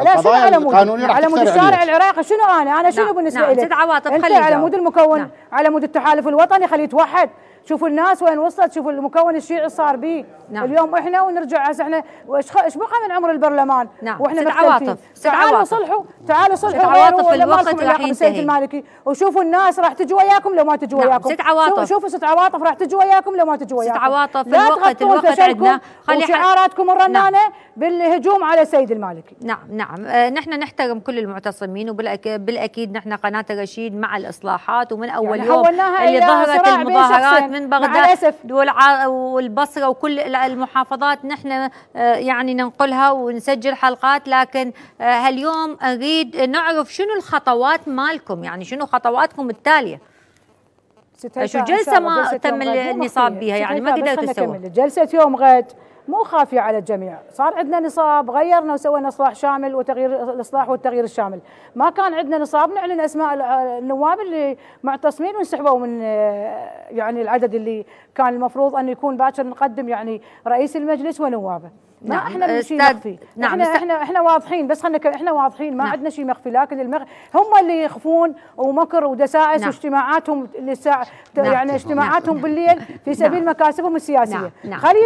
لا شنو على مود على مود الشارع العراقي شنو انا انا شنو نعم بالنسبه نعم لي؟ نعم على مود المكون نعم على مود التحالف الوطني خليه يتوحد شوفوا الناس وين وصلت شوفوا المكون الشيعي صار به نعم. اليوم احنا ونرجع هسه احنا ايش بقى من عمر البرلمان نعم. واحنا ست عواطف تعالوا صلحوا تعالوا صلحوا عواطف الوقت راح ينتهي المالكي وشوفوا الناس راح تجوا وياكم لو ما تجوا نعم. وياكم نعم. ست عواطف شوفوا ست عواطف راح تجوا وياكم لو ما تجوا وياكم ست عواطف الوقت الوقت عندنا خلي شعاراتكم الرنانه نعم. بالهجوم على سيد المالكي نعم نعم آه، نحن نحترم كل المعتصمين وبالاكيد نحن قناه رشيد مع الاصلاحات ومن اول يعني يوم اللي ظهرت المظاهرات من بغداد الاسف والبصره وكل المحافظات نحن آه، يعني ننقلها ونسجل حلقات لكن آه، هاليوم اريد نعرف شنو الخطوات مالكم يعني شنو خطواتكم التاليه شو جلسه ما تم النصاب بها يعني ما قدرتوا تسووا جلسه يوم غد مو خافيه على الجميع، صار عندنا نصاب غيرنا وسوينا اصلاح شامل وتغيير الاصلاح والتغيير الشامل، ما كان عندنا نصاب نعلن اسماء النواب اللي معتصمين وانسحبوا من آه، يعني العدد اللي كان المفروض أن يكون باكر نقدم يعني رئيس المجلس ونوابه ما نعم احنا شيء مخفي نعم احنا احنا احنا واضحين بس خلينا احنا واضحين ما نعم عندنا شيء مخفي لكن المغ... هم اللي يخفون ومكر ودسائس نعم واجتماعاتهم للساعة نعم يعني نعم. اجتماعاتهم نعم بالليل في نعم. سبيل نعم مكاسبهم السياسيه نعم نعم خلي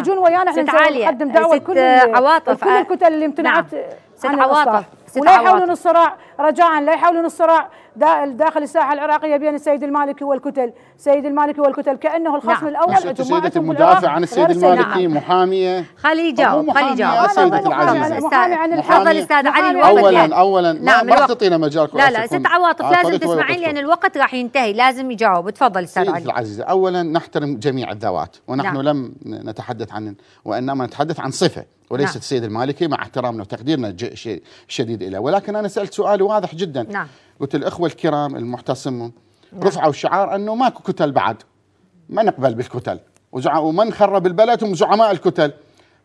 يجون نعم. ويانا احنا نقدم دعوه لكل عواطف كل الكتل اللي امتنعت نعم ست عواطف ست ولا يحاولون الصراع رجاء لا يحاولون الصراع داخل الساحه العراقيه بين السيد المالكي والكتل، السيد المالكي والكتل كانه الخصم نعم. الاول عندهم سيدة المدافع عن السيد المالكي نعم. محامية خلي يجاوب خلي يجاوب سيدتي العزيزة محامي عن الحق الاستاذ علي الوقت اولا يعني. اولا نعم ما راح تعطينا مجال لا لا ست عواطف لازم تسمعين لان الوقت راح ينتهي لازم يجاوب تفضل استاذ علي العزيزة اولا نحترم جميع الذوات ونحن نعم. لم نتحدث عن وانما نتحدث عن صفة وليست نعم. السيد المالكي مع احترامنا وتقديرنا الشديد له ولكن أنا سألت سؤال واضح جدا نعم. قلت الأخوة الكرام المحتصمون نعم. رفعوا شعار أنه ماكو كتل بعد ما نقبل بالكتل ومن خرب البلد هم زعماء الكتل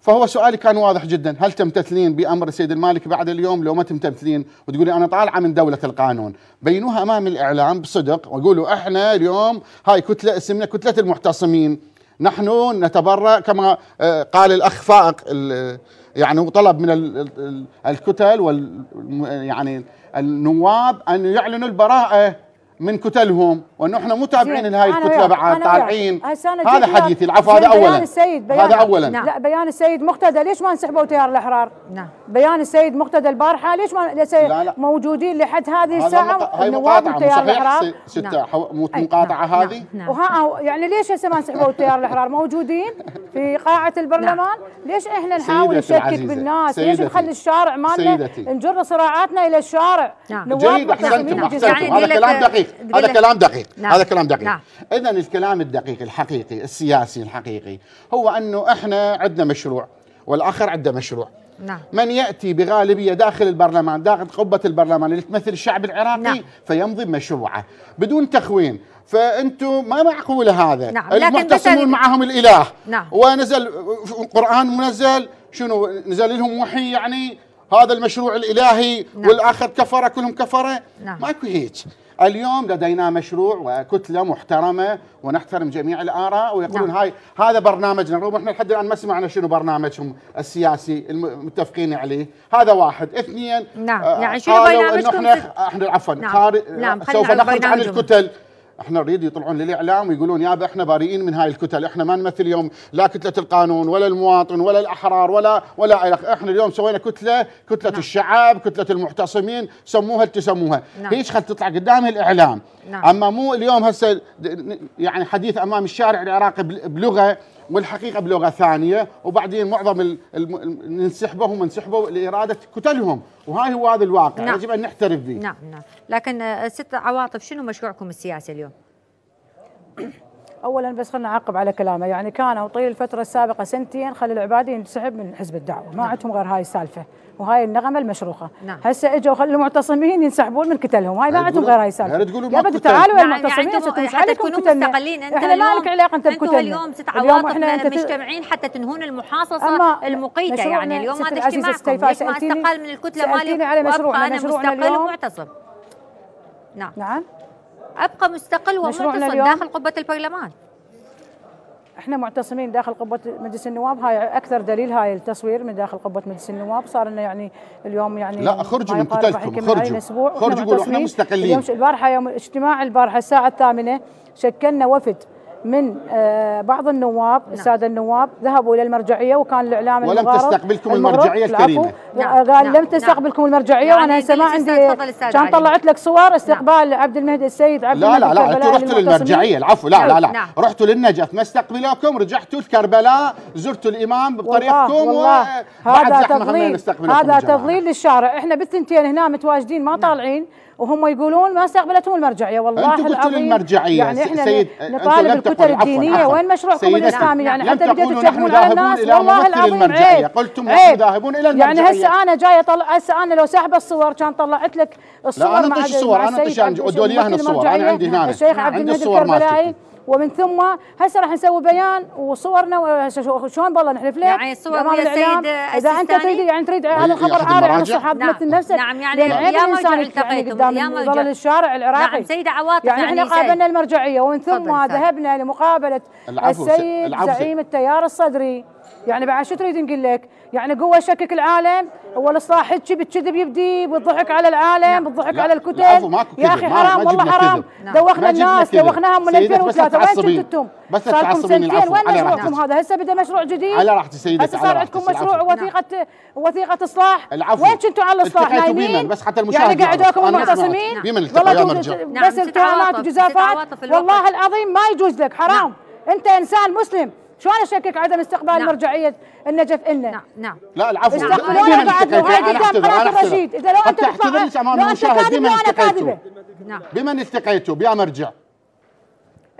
فهو سؤالي كان واضح جدا هل تمتثلين بامر السيد المالكي بعد اليوم لو ما تمتثلين وتقولي انا طالعه من دوله القانون بينوها امام الاعلام بصدق وقولوا احنا اليوم هاي كتله اسمنا كتله المحتصمين نحن نتبرأ كما آه، قال الأخ فائق يعني وطلب من الكتل وال يعني النواب أن يعلنوا البراءة من كتلهم وانه احنا مو تابعين لهي الكتله بعد طالعين هذا حديثي العفو هذا اولا السيد بيان هذا اولا نعم. لا بيان السيد مقتدى ليش ما انسحبوا تيار الاحرار؟ نعم بيان السيد مقتدى البارحه ليش ما لا لا موجودين لحد هذه الساعه النواب تيار الاحرار ستة نعم. مقاطعه نعم. هذه نعم. وها آه، يعني ليش هسه ما انسحبوا تيار الاحرار موجودين في قاعه البرلمان نعم. ليش احنا نحاول نشكك بالناس ليش نخلي الشارع مالنا نجر صراعاتنا الى الشارع نعم. نواب جيد احسنتم احسنتم هذا كلام دقيق هذا كلام دقيق نعم. هذا كلام دقيق نعم. اذا الكلام الدقيق الحقيقي السياسي الحقيقي هو انه احنا عندنا مشروع والاخر عنده مشروع نعم. من ياتي بغالبيه داخل البرلمان داخل قبه البرلمان اللي تمثل الشعب العراقي نعم. فيمضي مشروعه بدون تخوين فانتم ما معقول هذا نعم. المعتصمون معهم الاله نعم. ونزل القران منزل شنو نزل لهم وحي يعني هذا المشروع الالهي نعم. والاخر كفره كلهم كفره نعم. ماكو هيك اليوم لدينا مشروع وكتله محترمه ونحترم جميع الاراء ويقولون نعم. هاي هذا برنامجنا رغم احنا لحد الان ما سمعنا شنو برنامجهم السياسي المتفقين عليه هذا واحد اثنين نعم آه، يعني شنو برنامجكم احنا احنا آه، عفوا نعم. نعم. سوف نخرج عن الكتل احنا نريد يطلعون للاعلام ويقولون يابا احنا بارئين من هاي الكتل احنا ما نمثل اليوم لا كتله القانون ولا المواطن ولا الاحرار ولا ولا احنا اليوم سوينا كتله كتله نعم. الشعب كتله المعتصمين سموها اللي تسموها نعم. هيش خل تطلع قدام الاعلام نعم. اما مو اليوم هسه يعني حديث امام الشارع العراقي بلغه والحقيقه بلغه ثانيه وبعدين معظم انسحبوا هم انسحبوا لاراده كتلهم وهاي هو هذا الواقع نعم. يجب ان نعترف به نعم نعم لكن آه، ست عواطف شنو مشروعكم السياسي اليوم؟ اولا بس خلنا نعقب على كلامه يعني كانوا طيل الفتره السابقه سنتين خلي العبادي ينسحب من حزب الدعوه ما نعم. عندهم غير هاي السالفه وهاي النغمه المشروخه نعم. هسه اجوا خلوا المعتصمين ينسحبون من كتلهم هاي ما عندهم غير هاي السالفه يعني يا بدي تعالوا يا يعني المعتصمين انتم حتى تكونوا مستقلين انت احنا ما لك علاقه انت بكتلنا انتم اليوم احنا مجتمعين حتى تنهون المحاصصه المقيته يعني اليوم هذا اجتماعكم ما استقال من الكتله مالي على مشروعنا مشروعنا اليوم ومعتصم نعم نعم أبقى مستقل ومعتصم داخل قبة البرلمان احنا معتصمين داخل قبه مجلس النواب هاي اكثر دليل هاي التصوير من داخل قبه مجلس النواب صار لنا يعني اليوم يعني لا خرجوا من قتالكم خرجوا خرجوا قولوا احنا مستقلين اليوم البارحه يوم اجتماع البارحه الساعه الثامنه شكلنا وفد من آه، بعض النواب نعم. الساده النواب ذهبوا الى المرجعيه وكان الاعلام ولم تستقبلكم المرجعيه الكريمه نعم. آه، قال نعم. لم نعم. تستقبلكم المرجعيه نعم. وانا هسه ما عندي كان طلعت لك صور نعم. استقبال نعم. عبد المهدي السيد عبد لا لا لا انتم رحتوا للمرجعيه العفو لا لا لا نعم. رحتوا للنجف ما استقبلوكم رجعتوا لكربلاء زرتوا الامام بطريقكم وبعد زحمه هذا تضليل هذا تضليل للشارع احنا بالثنتين هنا متواجدين ما نعم. طالعين وهم يقولون ما استقبلتهم المرجعيه والله انت قلت المرجعيه يعني احنا سيد نطالب الكتل الدينيه وين مشروعكم الاسلامي يعني حتى بديتوا تشبهون على الناس والله العظيم عيب قلتم انتم ذاهبون الى المرجعيه يعني هسه انا جايه اطلع هسه انا لو ساحبه الصور كان طلعت لك الصور لا انا اطيش الصور انا اطيش الصور انا عندي هنا الشيخ عبد الهادي الكربلائي ومن ثم هسه راح نسوي بيان وصورنا وشلون بالله نحلف ليه يعني الصور ويا السيد اذا انت تريد يعني تريد هذا الخبر عاري عن الصحاب نعم مثل نفسك نعم يعني, يعني يا مرجع التقيتم يا مرجع الشارع نعم، العراقي نعم سيدة عواطف يعني احنا قابلنا المرجعيه ومن ثم ذهبنا لمقابله السيد زعيم التيار الصدري يعني بعد شو تريد نقول لك؟ يعني قوه شكك العالم اول الصاح هيك بالكذب يبدي بالضحك على العالم بالضحك على الكتل يا اخي حرام والله حرام دوخنا الناس دوخناهم من 2003 وين كنتم؟ بس تعصبين سنتين وين مشروعكم هذا؟ هسه بدا مشروع جديد على راحتي سيدتي هسه صار عندكم مشروع وثيقه وثيقه اصلاح العفو وين كنتوا على الاصلاح نايمين؟ بس حتى المشاهد يعني قعدوكم معتصمين والله نعم، بس اتهامات وجزافات والله العظيم ما يجوز لك حرام نعم. انت انسان مسلم شو انا شكك عدم استقبال نعم. مرجعيه النجف النا نعم نعم لا العفو نعم. استقبلونا بعد وهذه قدام قناه الرشيد اذا لو انت تحتفلش امام المشاهد بمن استقيتوا نعم بمن استقيتوا بيا مرجع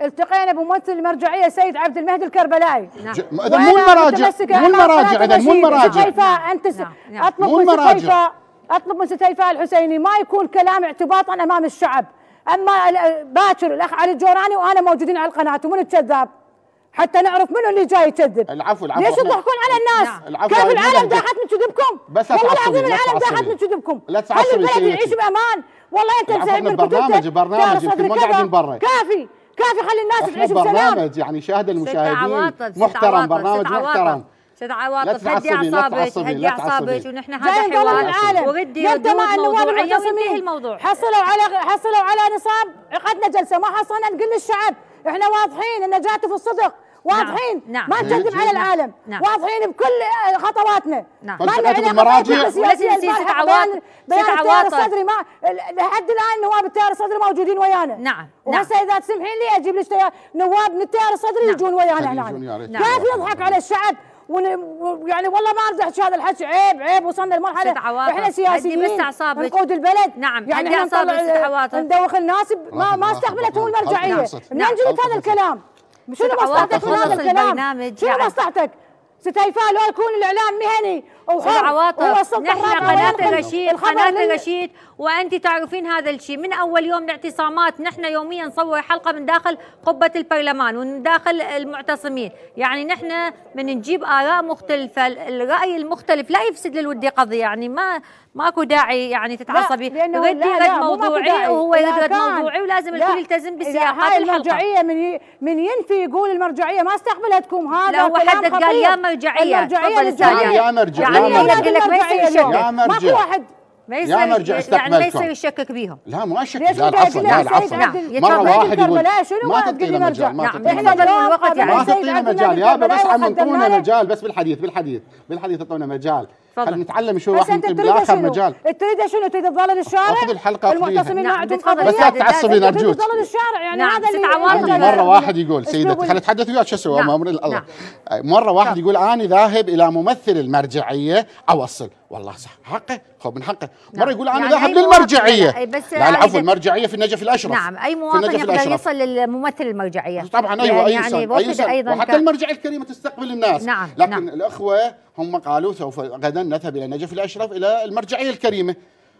التقينا بممثل المرجعيه سيد عبد المهدي الكربلائي نعم. اذا مو المراجع مو المراجع اذا مو المراجع انت اطلب من المراجع اطلب من ستيفاء الحسيني ما يكون كلام اعتباطا امام الشعب اما باكر الاخ علي الجوراني وانا موجودين على القناه ومن الكذاب حتى نعرف منو اللي جاي يكذب العفو العفو ليش تضحكون على الناس؟ العفو كيف العالم داحت من كذبكم؟ بس والله العظيم العالم داحت من كذبكم لا تعصبي خلي البلد يعيش بامان والله انت مسوي من برنامج برنامج يمكن ما قاعدين برا كافي كافي خلي الناس تعيش بسلام برنامج يعني شاهد المشاهدين محترم برنامج محترم استاذ عواطف هدي اعصابك هدي اعصابك ونحن هذا حوار وردي يبدا مع النواب المعتصمين الموضوع حصلوا على حصلوا على نصاب عقدنا جلسه ما حصلنا نقول للشعب احنا واضحين ان جاتوا في الصدق واضحين نعم. نعم. ما نكذب إيه. على نعم، العالم نعم. واضحين بكل خطواتنا نعم ما لنا طيب، المراجع ست بيان التيار الصدري ما لحد الان نواب التيار الصدري موجودين ويانا نعم, نعم. وهسه اذا تسمحين لي اجيب لك نواب من التيار الصدري يجون ويانا الان كيف يضحك على الشعب ون... يعني والله ما ارضى هذا الحكي عيب عيب وصلنا لمرحله احنا سياسيين نقود البلد نعم نعم احنا نطلع ندوخ الناس ما ما استقبلت هو المرجعيه منين جبت هذا الكلام شنو مصلحتك من هذا البرنامج شنو يعني. مصلحتك؟ ست لو يكون الاعلام مهني وسبع عواطف نحن قناة الرشيد قناة الرشيد وأنت تعرفين هذا الشيء من أول يوم الاعتصامات نحن يوميا نصور حلقة من داخل قبة البرلمان ومن داخل المعتصمين يعني نحن من نجيب آراء مختلفة الرأي المختلف لا يفسد للودي قضية يعني ما ماكو داعي يعني تتعصبي ردي رد موضوعي وهو يرد رد موضوعي ولازم الكل يلتزم بسياقات هاي المرجعيه من من ينفي يقول المرجعيه ما استقبلتكم هذا لا هو حدد قال يا مرجعيه المرجعيه يا مرجعيه انا اقول لك ما يصير يشكك ما في واحد ما يصير يا يعني ما يصير يشكك بيهم لا ما اشك لا العفو لا العفو مره واحد يقول ما تعطينا مجال ما تعطينا مجال ما تعطينا مجال يابا بس عم انطونا مجال بس بالحديث بالحديث بالحديث تعطونا مجال خلينا نتعلم شو راح نملاه شنو؟ مجال تريد شنو؟ تريد تظلل الشارع؟ خذ الحلقه المعتصمين نعم تفضل بس لا يعني تعصبي نرجوك تظلل الشارع يعني نعم، هذا نعم عندي مره واحد يقول سيدتي خلينا نتحدث وياك شو اسوي نعم. امر الله نعم. مره واحد يقول انا ذاهب الى ممثل المرجعيه اوصل والله صح حقه خو من حقه مره يقول انا يعني ذاهب للمرجعيه يعني لا العفو المرجعيه في النجف الاشرف نعم اي مواطن يقدر يصل للممثل المرجعيه طبعا ايوه اي انسان يعني وحتى المرجعيه الكريمه تستقبل الناس نعم لكن الاخوه هم قالوا سوف غدا نذهب إلى نجف الأشرف إلى المرجعية الكريمة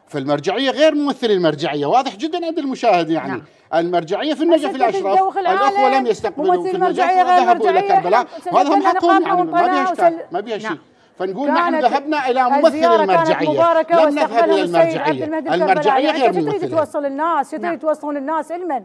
فالمرجعيه غير ممثل المرجعيه واضح جدا عند المشاهد يعني نعم. المرجعيه في النجف الاشرف الاخوه لم يستقبلوا في النجف وذهبوا الى كربلاء وهذا هم حقهم يعني ما بيها اشكال ما بيها شيء نعم. فنقول نحن ذهبنا الى ممثل المرجعيه لم نذهب الى المرجعيه المرجعيه غير ممثله توصل الناس شو نعم. توصلون الناس لمن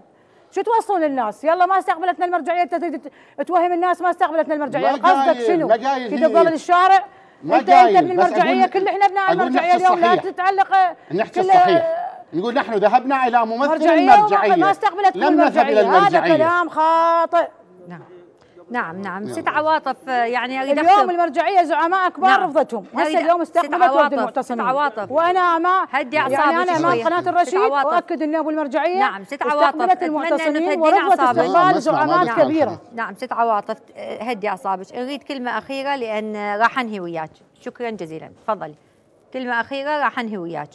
شو توصلون للناس يلا ما استقبلتنا المرجعيه انت تريد توهم الناس ما استقبلتنا المرجعيه قصدك شنو تدخل الشارع انت انت من المرجعيه كل احنا ابناء المرجعيه اليوم لا تتعلق نحكي الصحيح نقول نحن ذهبنا الى ممثل المرجعيه ما استقبلتنا لم نذهب الى المرجعيه هذا كلام خاطئ نعم نعم، نعم. نعم نعم ست عواطف آه، يعني اليوم المرجعيه زعماء كبار نعم. رفضتهم هسه اليوم استقبلت ورد المعتصمين ست عواطف وانا ما هدي اعصابي يعني انا امام قناه الرشيد واكد انه ابو المرجعيه نعم ست عواطف استقبلت المعتصمين ورفضت استقبال نعم. زعماء نعم. كبيره نعم ست عواطف آه، هدي اعصابك نريد كلمه اخيره لان راح انهي وياك شكرا جزيلا تفضلي كلمه اخيره راح انهي وياك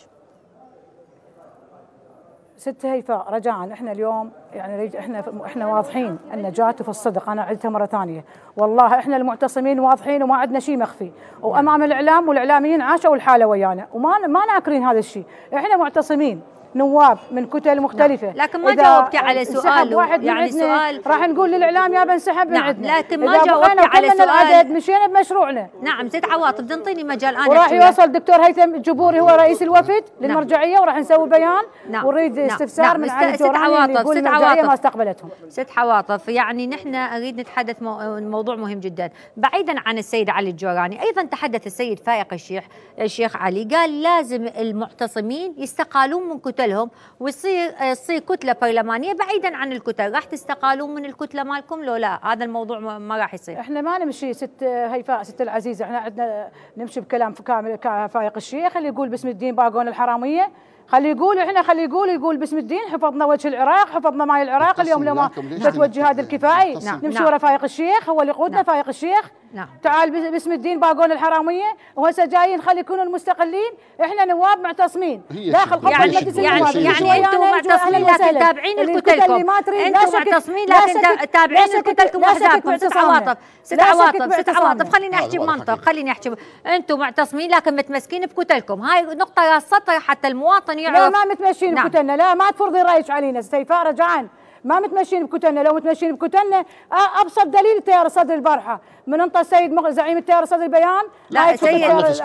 ست هيفاء رجاء احنا اليوم يعني احنا احنا واضحين النجاه في الصدق انا عدتها مره ثانيه والله احنا المعتصمين واضحين وما عندنا شيء مخفي وامام الاعلام والاعلاميين عاشوا الحاله ويانا وما ما ناكرين هذا الشيء احنا معتصمين نواب من كتل مختلفة نعم. لكن ما جاوبتي على سؤال واحد يعني سؤال راح نقول للإعلام يا بنسحب نعم. من عندنا لكن ما جاوبتي على سؤال العدد مشينا بمشروعنا نعم زيد عواطف تنطيني مجال أنا وراح يوصل دكتور هيثم جبوري هو رئيس الوفد نعم. للمرجعية وراح نسوي بيان نعم. ونريد نعم. استفسار نعم. من ست عواطف ست عواطف ما استقبلتهم ست عواطف يعني نحن أريد نتحدث مو... موضوع مهم جدا بعيدا عن السيد علي الجوراني أيضا تحدث السيد فائق الشيخ الشيخ علي قال لازم المعتصمين يستقالون من كتل لهم ويصير تصير آه، كتله برلمانيه بعيدا عن الكتل راح تستقالون من الكتله مالكم لو لا هذا الموضوع ما راح يصير احنا ما نمشي ست آه، هيفاء ست العزيزه احنا عندنا نمشي بكلام كامل فايق الشيخ اللي يقول باسم الدين باقون الحراميه خلي يقول احنا خلي يقول يقول باسم الدين حفظنا وجه العراق حفظنا ماي العراق اليوم لما تتوجه هذا الكفائي نعم. نمشي نعم. ورا فايق الشيخ هو اللي يقودنا نعم. فايق الشيخ نعم تعال باسم الدين باقون الحراميه وهسه جايين خلي يكونوا المستقلين احنا نواب معتصمين داخل قبه يعني المجلس يعني يعني, يعني انتم معتصمين لكن تابعين لكتلكم انتم معتصمين لكن تابعين لكتلكم احزابكم ست عواطف ست عواطف ست عواطف خليني احكي بمنطق خليني احكي انتم معتصمين لكن متمسكين بكتلكم هاي نقطه يا سطر حتى المواطن يعرف لا ما متمشين نعم. بكتلنا لا ما تفرضي رايك علينا سيفاء رجعان ما متمشين بكتلنا لو متمشين بكتلنا آه، ابسط دليل التيار الصدري البارحه من انطى السيد زعيم التيار الصدري بيان لا سيد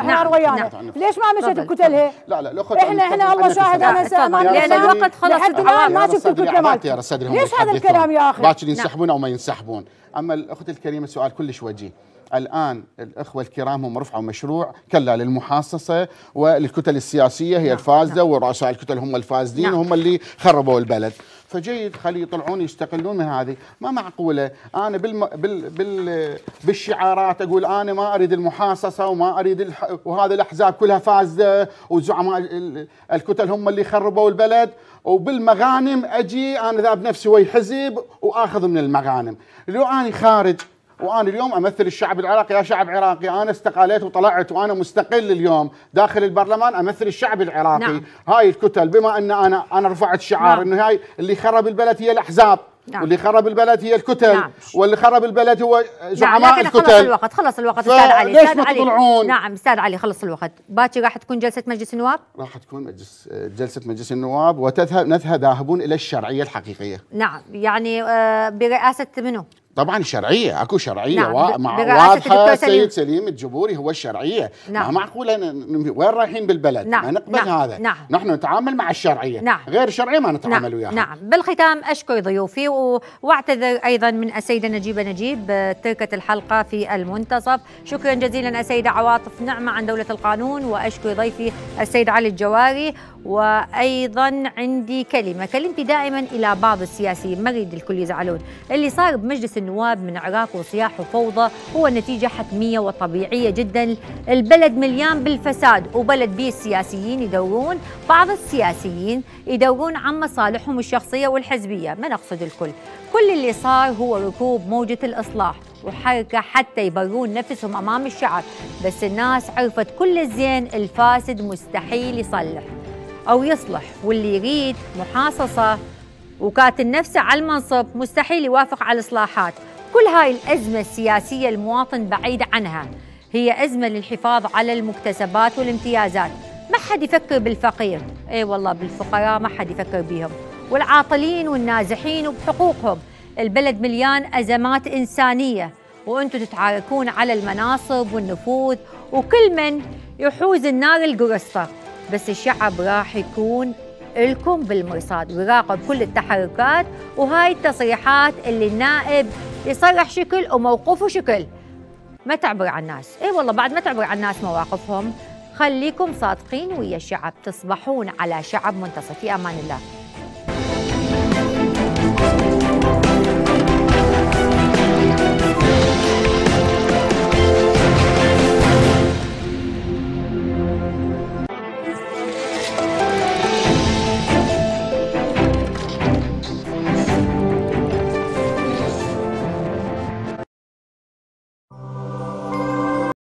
نعم ويانا نعم. ليش ما مشت بكتلها؟ لا لا لو احنا احنا الله شاهد انا لان الوقت خلص لحد الان ما شفت الكتله ليش هذا الكلام يا اخي؟ باكر نعم. ينسحبون او ما ينسحبون اما الاخت الكريمه سؤال كلش وجيه الآن الأخوة الكرام هم رفعوا مشروع كلا للمحاصصة والكتل السياسية هي نعم, نعم. ورؤساء الكتل هم نعم هم اللي خربوا البلد فجيد خلي يطلعون يستقلون من هذه ما معقوله انا بالم... بال... بال... بالشعارات اقول انا ما اريد المحاصصه وما اريد الح... وهذا الاحزاب كلها فازه وزعماء الكتل هم اللي خربوا البلد وبالمغانم اجي انا ذاب نفسي وي حزب واخذ من المغانم لو اني خارج وانا اليوم امثل الشعب العراقي يا شعب عراقي انا استقاليت وطلعت وانا مستقل اليوم داخل البرلمان امثل الشعب العراقي نعم. هاي الكتل بما ان انا انا رفعت شعار نعم. انه هاي اللي خرب البلد هي الاحزاب نعم. واللي خرب البلد هي الكتل نعم. واللي خرب البلد هو زعماء نعم. الكتل خلص الوقت خلص الوقت استاذ علي ليش استاذ علي نعم استاذ علي خلص الوقت باكر راح تكون جلسه مجلس النواب راح تكون مجلس جلسه مجلس النواب وتذهب نذهب ذاهبون الى الشرعيه الحقيقيه نعم يعني آه، برئاسه منو طبعا شرعيه اكو شرعيه نعم و... مع واضحه السيد سليم الجبوري هو الشرعيه نعم ما معقوله وين رايحين بالبلد نعم ما نقبل نعم هذا نعم نحن نتعامل مع الشرعيه نعم غير الشرعيه ما نتعامل نعم وياها نعم بالختام اشكر ضيوفي و... واعتذر ايضا من السيده نجيبه نجيب آه، تركت الحلقه في المنتصف شكرا جزيلا السيده عواطف نعمه عن دوله القانون واشكر ضيفي السيد علي الجواري وايضا عندي كلمه كلمتي دائما الى بعض السياسيين ما اريد الكل يزعلون اللي صار بمجلس النواب من عراق وصياح وفوضى هو نتيجه حتميه وطبيعيه جدا البلد مليان بالفساد وبلد بيه السياسيين يدورون بعض السياسيين يدورون عن مصالحهم الشخصيه والحزبيه ما نقصد الكل كل اللي صار هو ركوب موجه الاصلاح وحركة حتى يبرون نفسهم أمام الشعب بس الناس عرفت كل الزين الفاسد مستحيل يصلح أو يصلح واللي يريد محاصصة وكاتل نفسه على المنصب مستحيل يوافق على الإصلاحات كل هاي الأزمة السياسية المواطن بعيد عنها هي أزمة للحفاظ على المكتسبات والامتيازات ما حد يفكر بالفقير اي والله بالفقراء ما حد يفكر بيهم والعاطلين والنازحين وبحقوقهم البلد مليان أزمات إنسانية وأنتم تتعاركون على المناصب والنفوذ وكل من يحوز النار القرصة بس الشعب راح يكون لكم بالمرصاد ويراقب كل التحركات وهاي التصريحات اللي النائب يصرح شكل وموقفه شكل ما تعبر عن الناس اي والله بعد ما تعبر عن الناس مواقفهم خليكم صادقين ويا الشعب تصبحون على شعب منتصر في امان الله